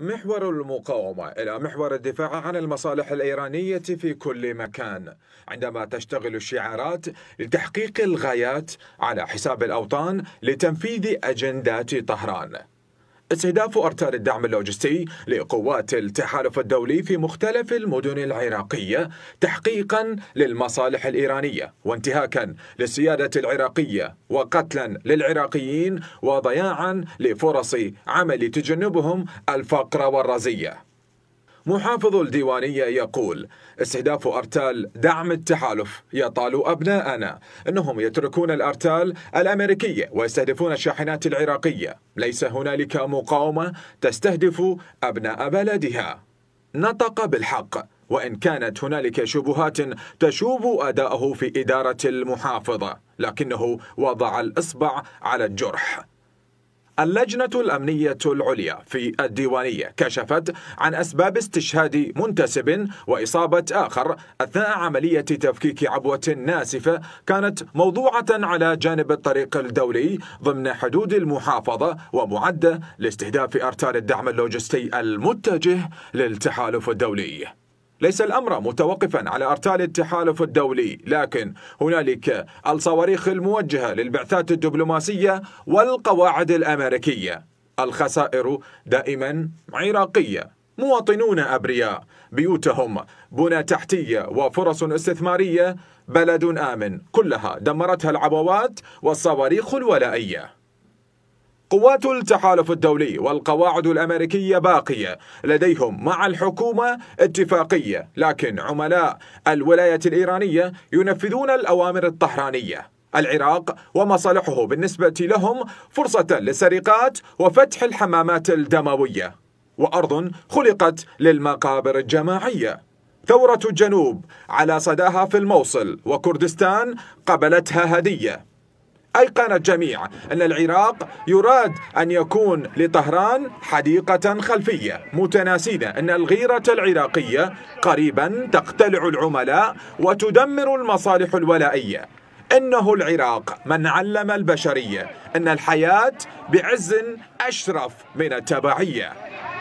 محور المقاومة إلى محور الدفاع عن المصالح الإيرانية في كل مكان عندما تشتغل الشعارات لتحقيق الغايات على حساب الأوطان لتنفيذ أجندات طهران استهداف أرتال الدعم اللوجستي لقوات التحالف الدولي في مختلف المدن العراقية تحقيقا للمصالح الإيرانية وانتهاكا للسيادة العراقية وقتلا للعراقيين وضياعا لفرص عمل تجنبهم الفقر والرزية محافظ الديوانية يقول استهداف أرتال دعم التحالف يطال أبناءنا إنهم يتركون الأرتال الأمريكية ويستهدفون الشاحنات العراقية ليس هنالك مقاومة تستهدف أبناء بلدها نطق بالحق وإن كانت هنالك شبهات تشوب أداءه في إدارة المحافظة لكنه وضع الإصبع على الجرح اللجنة الأمنية العليا في الديوانية كشفت عن أسباب استشهاد منتسب وإصابة آخر أثناء عملية تفكيك عبوة ناسفة كانت موضوعة على جانب الطريق الدولي ضمن حدود المحافظة ومعدة لاستهداف أرتال الدعم اللوجستي المتجه للتحالف الدولي ليس الأمر متوقفا على أرتال التحالف الدولي لكن هنالك الصواريخ الموجهة للبعثات الدبلوماسية والقواعد الأمريكية الخسائر دائما عراقية مواطنون أبرياء بيوتهم بنى تحتية وفرص استثمارية بلد آمن كلها دمرتها العبوات والصواريخ الولائية قوات التحالف الدولي والقواعد الأمريكية باقية لديهم مع الحكومة اتفاقية لكن عملاء الولاية الإيرانية ينفذون الأوامر الطهرانية العراق ومصالحه بالنسبة لهم فرصة للسرقات وفتح الحمامات الدموية وأرض خلقت للمقابر الجماعية ثورة الجنوب على صداها في الموصل وكردستان قبلتها هدية أيقن الجميع أن العراق يراد أن يكون لطهران حديقة خلفية متناسين أن الغيرة العراقية قريبا تقتلع العملاء وتدمر المصالح الولائية إنه العراق من علم البشرية أن الحياة بعز أشرف من التبعية